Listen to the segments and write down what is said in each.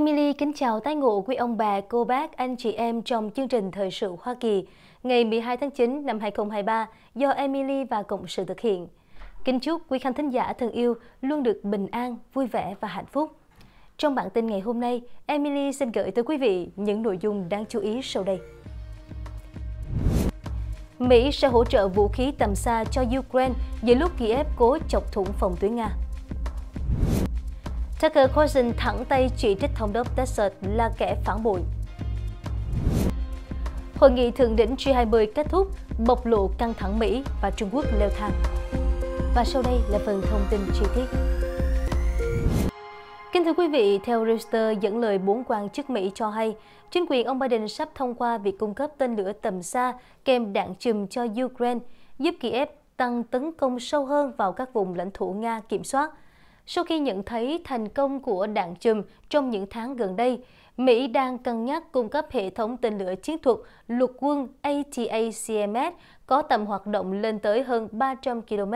Emily kính chào tái ngộ quý ông bà, cô bác, anh chị em trong chương trình Thời sự Hoa Kỳ ngày 12 tháng 9 năm 2023 do Emily và Cộng sự thực hiện. Kính chúc quý khán thính giả thân yêu luôn được bình an, vui vẻ và hạnh phúc. Trong bản tin ngày hôm nay, Emily xin gửi tới quý vị những nội dung đáng chú ý sau đây. Mỹ sẽ hỗ trợ vũ khí tầm xa cho Ukraine giữa lúc Kiev cố chọc thủng phòng tuyến Nga. Tucker Carlson thẳng tay chỉ trích thống đốc Texas là kẻ phản bội. Hội nghị thượng đỉnh G20 kết thúc, bộc lộ căng thẳng Mỹ và Trung Quốc leo thang. Và sau đây là phần thông tin chi tiết. Kính thưa quý vị, theo Reuters dẫn lời bốn quan chức Mỹ cho hay, chính quyền ông Biden sắp thông qua việc cung cấp tên lửa tầm xa kèm đạn chùm cho Ukraine, giúp Kiev tăng tấn công sâu hơn vào các vùng lãnh thổ Nga kiểm soát – sau khi nhận thấy thành công của đạn chùm trong những tháng gần đây, Mỹ đang cân nhắc cung cấp hệ thống tên lửa chiến thuật lục quân ATACMS có tầm hoạt động lên tới hơn 300 km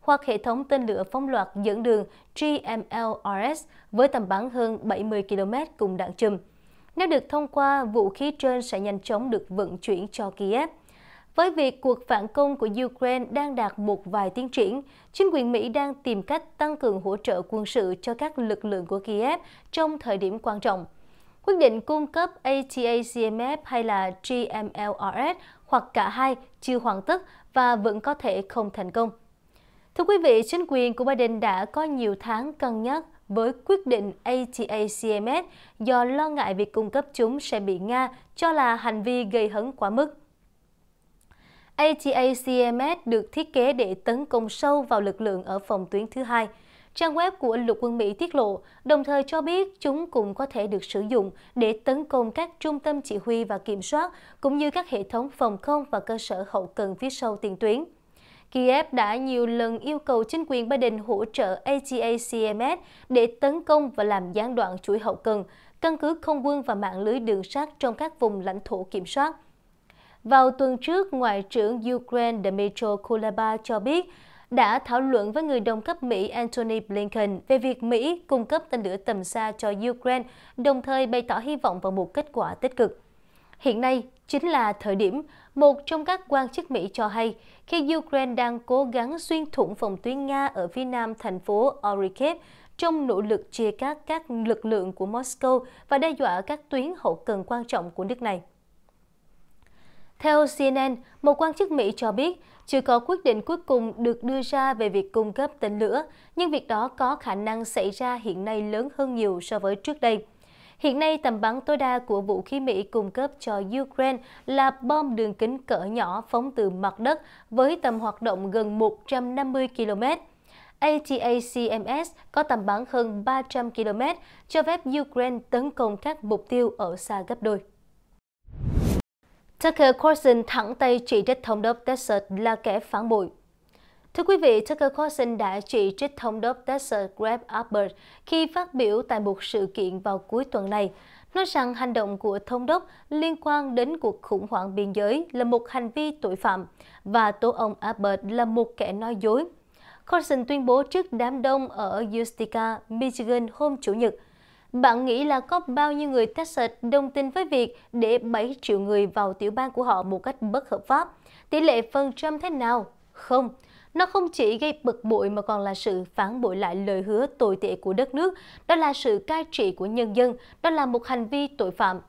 hoặc hệ thống tên lửa phóng loạt dẫn đường GMLRS với tầm bắn hơn 70 km cùng đạn chùm. Nếu được thông qua, vũ khí trên sẽ nhanh chóng được vận chuyển cho Kiev. Với việc cuộc phản công của Ukraine đang đạt một vài tiến triển, chính quyền Mỹ đang tìm cách tăng cường hỗ trợ quân sự cho các lực lượng của Kiev trong thời điểm quan trọng. Quyết định cung cấp ATACMS hay là GMLRS hoặc cả hai chưa hoàn tất và vẫn có thể không thành công. Thưa quý vị, chính quyền của Biden đã có nhiều tháng cân nhắc với quyết định ATACMS do lo ngại việc cung cấp chúng sẽ bị Nga cho là hành vi gây hấn quá mức. ATACMS được thiết kế để tấn công sâu vào lực lượng ở phòng tuyến thứ hai. Trang web của Lục quân Mỹ tiết lộ, đồng thời cho biết chúng cũng có thể được sử dụng để tấn công các trung tâm chỉ huy và kiểm soát, cũng như các hệ thống phòng không và cơ sở hậu cần phía sau tiền tuyến. Kiev đã nhiều lần yêu cầu chính quyền Biden hỗ trợ ATACMS để tấn công và làm gián đoạn chuỗi hậu cần, căn cứ không quân và mạng lưới đường sắt trong các vùng lãnh thổ kiểm soát. Vào tuần trước, Ngoại trưởng Ukraine Dmytro Kuleba cho biết đã thảo luận với người đồng cấp Mỹ Antony Blinken về việc Mỹ cung cấp tên lửa tầm xa cho Ukraine, đồng thời bày tỏ hy vọng vào một kết quả tích cực. Hiện nay chính là thời điểm một trong các quan chức Mỹ cho hay khi Ukraine đang cố gắng xuyên thủng phòng tuyến Nga ở phía nam thành phố Orykhiv trong nỗ lực chia cắt các lực lượng của Moscow và đe dọa các tuyến hậu cần quan trọng của nước này. Theo CNN, một quan chức Mỹ cho biết chưa có quyết định cuối cùng được đưa ra về việc cung cấp tên lửa, nhưng việc đó có khả năng xảy ra hiện nay lớn hơn nhiều so với trước đây. Hiện nay, tầm bắn tối đa của vũ khí Mỹ cung cấp cho Ukraine là bom đường kính cỡ nhỏ phóng từ mặt đất với tầm hoạt động gần 150 km. ATACMS có tầm bắn hơn 300 km, cho phép Ukraine tấn công các mục tiêu ở xa gấp đôi. Tucker Carlson thẳng tay chỉ trích thống đốc Texas là kẻ phản bội. Thưa quý vị, Tucker Carlson đã chỉ trích thống đốc Texas Greg Abbott khi phát biểu tại một sự kiện vào cuối tuần này, nói rằng hành động của thống đốc liên quan đến cuộc khủng hoảng biên giới là một hành vi tội phạm và tố ông Abbott là một kẻ nói dối. Carlson tuyên bố trước đám đông ở Utica, Michigan hôm Chủ nhật bạn nghĩ là có bao nhiêu người Texas đồng tình với việc để 7 triệu người vào tiểu bang của họ một cách bất hợp pháp? Tỷ lệ phần trăm thế nào? Không. Nó không chỉ gây bực bội mà còn là sự phản bội lại lời hứa tồi tệ của đất nước, đó là sự cai trị của nhân dân, đó là một hành vi tội phạm.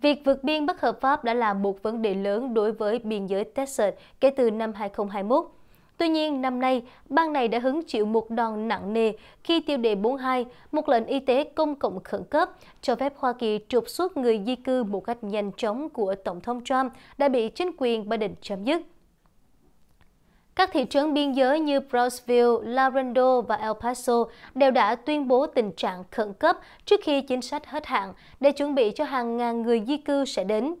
Việc vượt biên bất hợp pháp đã là một vấn đề lớn đối với biên giới Texas kể từ năm 2021. Tuy nhiên, năm nay, bang này đã hứng chịu một đòn nặng nề khi tiêu đề 42, một lệnh y tế công cộng khẩn cấp, cho phép Hoa Kỳ trục xuất người di cư một cách nhanh chóng của Tổng thống Trump đã bị chính quyền Biden chấm dứt. Các thị trấn biên giới như Brownsville, Laredo và El Paso đều đã tuyên bố tình trạng khẩn cấp trước khi chính sách hết hạn để chuẩn bị cho hàng ngàn người di cư sẽ đến.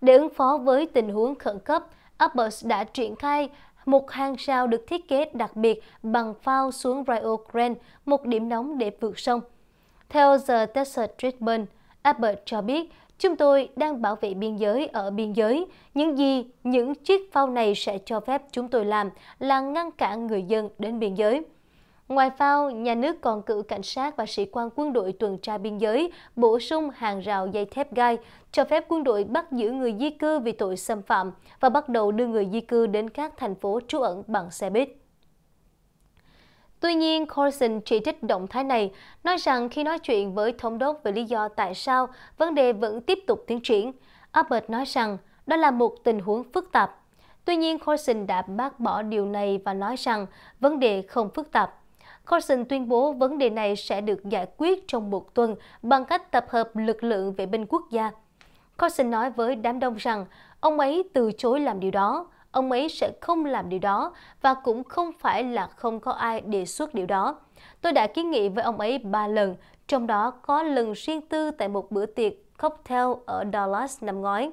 Để ứng phó với tình huống khẩn cấp, Uppers đã triển khai một hang sao được thiết kế đặc biệt bằng phao xuống Rio Grande, một điểm nóng để vượt sông. Theo The Texas Tribune, Abbott cho biết, chúng tôi đang bảo vệ biên giới ở biên giới. Những gì những chiếc phao này sẽ cho phép chúng tôi làm là ngăn cản người dân đến biên giới. Ngoài phao, nhà nước còn cử cảnh sát và sĩ quan quân đội tuần tra biên giới bổ sung hàng rào dây thép gai, cho phép quân đội bắt giữ người di cư vì tội xâm phạm và bắt đầu đưa người di cư đến các thành phố trú ẩn bằng xe buýt. Tuy nhiên, Corson chỉ trích động thái này, nói rằng khi nói chuyện với thống đốc về lý do tại sao vấn đề vẫn tiếp tục tiến triển, Abbott nói rằng đó là một tình huống phức tạp. Tuy nhiên, Corson đã bác bỏ điều này và nói rằng vấn đề không phức tạp. Corson tuyên bố vấn đề này sẽ được giải quyết trong một tuần bằng cách tập hợp lực lượng vệ binh quốc gia. Corson nói với đám đông rằng ông ấy từ chối làm điều đó, ông ấy sẽ không làm điều đó và cũng không phải là không có ai đề xuất điều đó. Tôi đã kiến nghị với ông ấy ba lần, trong đó có lần riêng tư tại một bữa tiệc cocktail ở Dallas năm ngoái.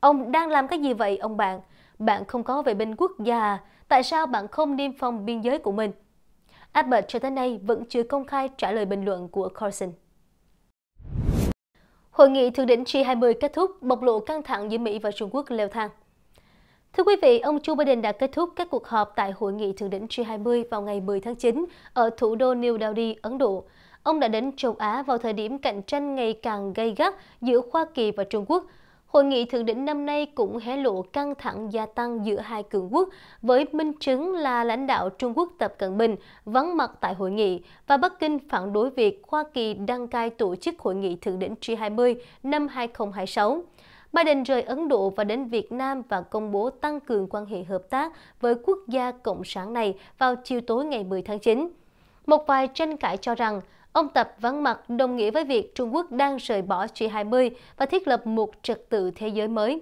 Ông đang làm cái gì vậy ông bạn? Bạn không có vệ binh quốc gia, à? tại sao bạn không niêm phong biên giới của mình? Abbott cho tới nay vẫn chưa công khai trả lời bình luận của Carson. Hội nghị thượng đỉnh G20 kết thúc bộc lộ căng thẳng giữa Mỹ và Trung Quốc leo thang. Thưa quý vị, ông Joe Biden đã kết thúc các cuộc họp tại hội nghị thượng đỉnh G20 vào ngày 10 tháng 9 ở thủ đô New Delhi, Ấn Độ. Ông đã đến châu Á vào thời điểm cạnh tranh ngày càng gay gắt giữa Hoa Kỳ và Trung Quốc – Hội nghị thượng đỉnh năm nay cũng hé lộ căng thẳng gia tăng giữa hai cường quốc với minh chứng là lãnh đạo Trung Quốc Tập Cận Bình vắng mặt tại hội nghị và Bắc Kinh phản đối việc Hoa Kỳ đăng cai tổ chức hội nghị thượng đỉnh G20 năm 2026. Biden rời Ấn Độ và đến Việt Nam và công bố tăng cường quan hệ hợp tác với quốc gia Cộng sản này vào chiều tối ngày 10 tháng 9. Một vài tranh cãi cho rằng Ông Tập vắng mặt đồng nghĩa với việc Trung Quốc đang rời bỏ G20 và thiết lập một trật tự thế giới mới.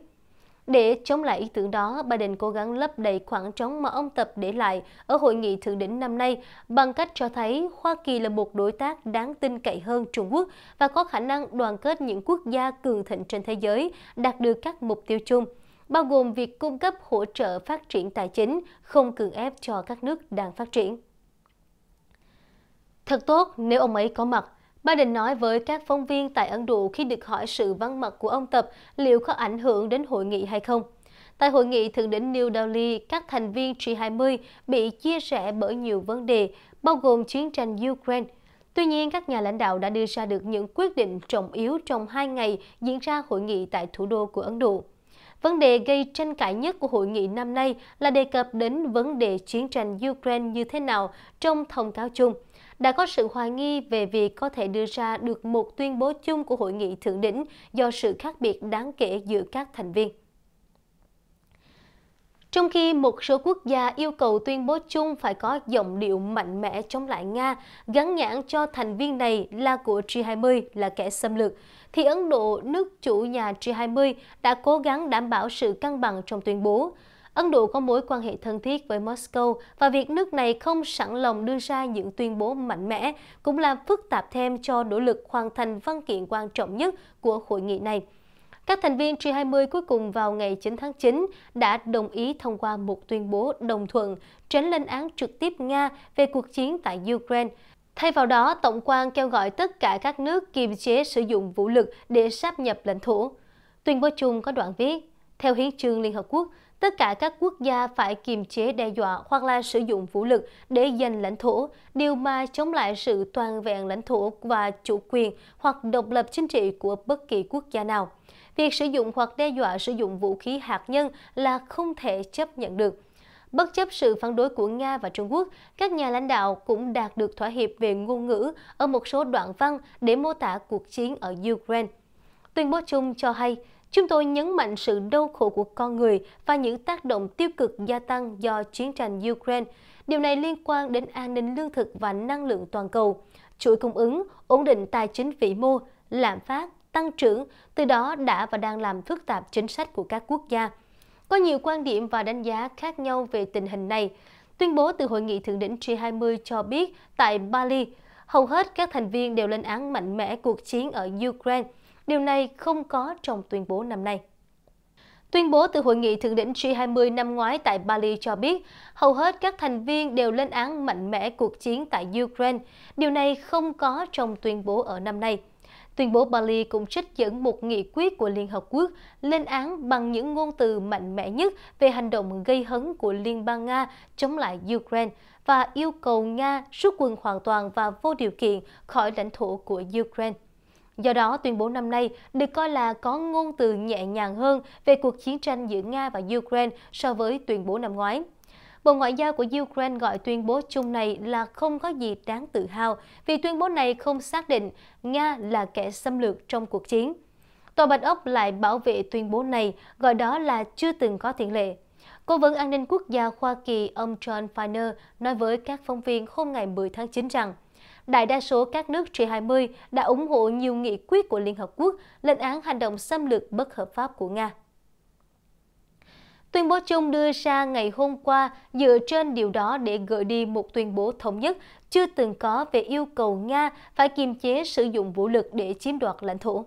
Để chống lại ý tưởng đó, Biden cố gắng lấp đầy khoảng trống mà ông Tập để lại ở hội nghị thượng đỉnh năm nay bằng cách cho thấy Hoa Kỳ là một đối tác đáng tin cậy hơn Trung Quốc và có khả năng đoàn kết những quốc gia cường thịnh trên thế giới, đạt được các mục tiêu chung, bao gồm việc cung cấp hỗ trợ phát triển tài chính, không cường ép cho các nước đang phát triển. Thật tốt nếu ông ấy có mặt. Biden nói với các phóng viên tại Ấn Độ khi được hỏi sự vắng mặt của ông Tập liệu có ảnh hưởng đến hội nghị hay không. Tại hội nghị thượng đỉnh New Delhi, các thành viên G20 bị chia rẽ bởi nhiều vấn đề, bao gồm chiến tranh Ukraine. Tuy nhiên, các nhà lãnh đạo đã đưa ra được những quyết định trọng yếu trong hai ngày diễn ra hội nghị tại thủ đô của Ấn Độ. Vấn đề gây tranh cãi nhất của hội nghị năm nay là đề cập đến vấn đề chiến tranh Ukraine như thế nào trong thông cáo chung – đã có sự hoài nghi về việc có thể đưa ra được một tuyên bố chung của hội nghị thượng đỉnh do sự khác biệt đáng kể giữa các thành viên. Trong khi một số quốc gia yêu cầu tuyên bố chung phải có giọng điệu mạnh mẽ chống lại Nga, gắn nhãn cho thành viên này là của G20 là kẻ xâm lược, thì Ấn Độ, nước chủ nhà G20, đã cố gắng đảm bảo sự cân bằng trong tuyên bố. Ấn Độ có mối quan hệ thân thiết với Moscow và việc nước này không sẵn lòng đưa ra những tuyên bố mạnh mẽ cũng làm phức tạp thêm cho nỗ lực hoàn thành văn kiện quan trọng nhất của hội nghị này. Các thành viên G20 cuối cùng vào ngày 9 tháng 9 đã đồng ý thông qua một tuyên bố đồng thuận tránh lên án trực tiếp Nga về cuộc chiến tại Ukraine. Thay vào đó, Tổng quan kêu gọi tất cả các nước kiềm chế sử dụng vũ lực để sáp nhập lãnh thổ. Tuyên bố chung có đoạn viết, theo hiến trương Liên Hợp Quốc, tất cả các quốc gia phải kiềm chế đe dọa hoặc là sử dụng vũ lực để giành lãnh thổ, điều mà chống lại sự toàn vẹn lãnh thổ và chủ quyền hoặc độc lập chính trị của bất kỳ quốc gia nào. Việc sử dụng hoặc đe dọa sử dụng vũ khí hạt nhân là không thể chấp nhận được. Bất chấp sự phản đối của Nga và Trung Quốc, các nhà lãnh đạo cũng đạt được thỏa hiệp về ngôn ngữ ở một số đoạn văn để mô tả cuộc chiến ở Ukraine. Tuyên bố chung cho hay, Chúng tôi nhấn mạnh sự đau khổ của con người và những tác động tiêu cực gia tăng do chiến tranh Ukraine. Điều này liên quan đến an ninh lương thực và năng lượng toàn cầu, chuỗi cung ứng, ổn định tài chính vĩ mô, lạm phát, tăng trưởng, từ đó đã và đang làm phức tạp chính sách của các quốc gia. Có nhiều quan điểm và đánh giá khác nhau về tình hình này. Tuyên bố từ hội nghị thượng đỉnh G20 cho biết tại Bali, hầu hết các thành viên đều lên án mạnh mẽ cuộc chiến ở Ukraine – Điều này không có trong tuyên bố năm nay. Tuyên bố từ hội nghị thượng đỉnh G20 năm ngoái tại Bali cho biết, hầu hết các thành viên đều lên án mạnh mẽ cuộc chiến tại Ukraine. Điều này không có trong tuyên bố ở năm nay. Tuyên bố Bali cũng trích dẫn một nghị quyết của Liên Hợp Quốc lên án bằng những ngôn từ mạnh mẽ nhất về hành động gây hấn của Liên bang Nga chống lại Ukraine và yêu cầu Nga rút quân hoàn toàn và vô điều kiện khỏi lãnh thổ của Ukraine. Do đó, tuyên bố năm nay được coi là có ngôn từ nhẹ nhàng hơn về cuộc chiến tranh giữa Nga và Ukraine so với tuyên bố năm ngoái. Bộ Ngoại giao của Ukraine gọi tuyên bố chung này là không có gì đáng tự hào vì tuyên bố này không xác định Nga là kẻ xâm lược trong cuộc chiến. Tòa Bạch Ốc lại bảo vệ tuyên bố này, gọi đó là chưa từng có tiền lệ. Cố vấn an ninh quốc gia Hoa Kỳ ông John Feiner nói với các phóng viên hôm ngày 10 tháng 9 rằng đại đa số các nước G20 đã ủng hộ nhiều nghị quyết của Liên Hợp Quốc lên án hành động xâm lược bất hợp pháp của Nga. Tuyên bố chung đưa ra ngày hôm qua dựa trên điều đó để gợi đi một tuyên bố thống nhất chưa từng có về yêu cầu Nga phải kiềm chế sử dụng vũ lực để chiếm đoạt lãnh thổ.